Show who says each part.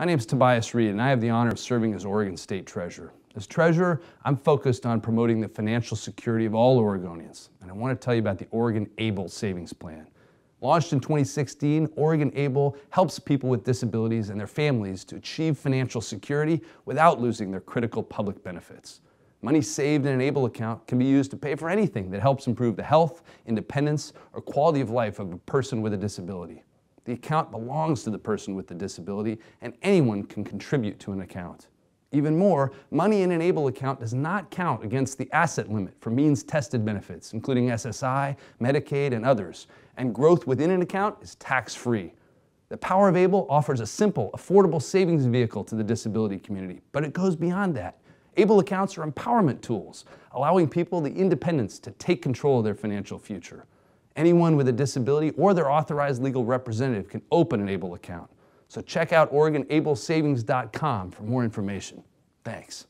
Speaker 1: My name is Tobias Reed, and I have the honor of serving as Oregon State Treasurer. As Treasurer, I'm focused on promoting the financial security of all Oregonians, and I want to tell you about the Oregon ABLE Savings Plan. Launched in 2016, Oregon ABLE helps people with disabilities and their families to achieve financial security without losing their critical public benefits. Money saved in an ABLE account can be used to pay for anything that helps improve the health, independence, or quality of life of a person with a disability. The account belongs to the person with the disability, and anyone can contribute to an account. Even more, money in an ABLE account does not count against the asset limit for means tested benefits, including SSI, Medicaid, and others, and growth within an account is tax free. The Power of ABLE offers a simple, affordable savings vehicle to the disability community, but it goes beyond that. ABLE accounts are empowerment tools, allowing people the independence to take control of their financial future. Anyone with a disability or their authorized legal representative can open an ABLE account. So check out OregonAbleSavings.com for more information. Thanks.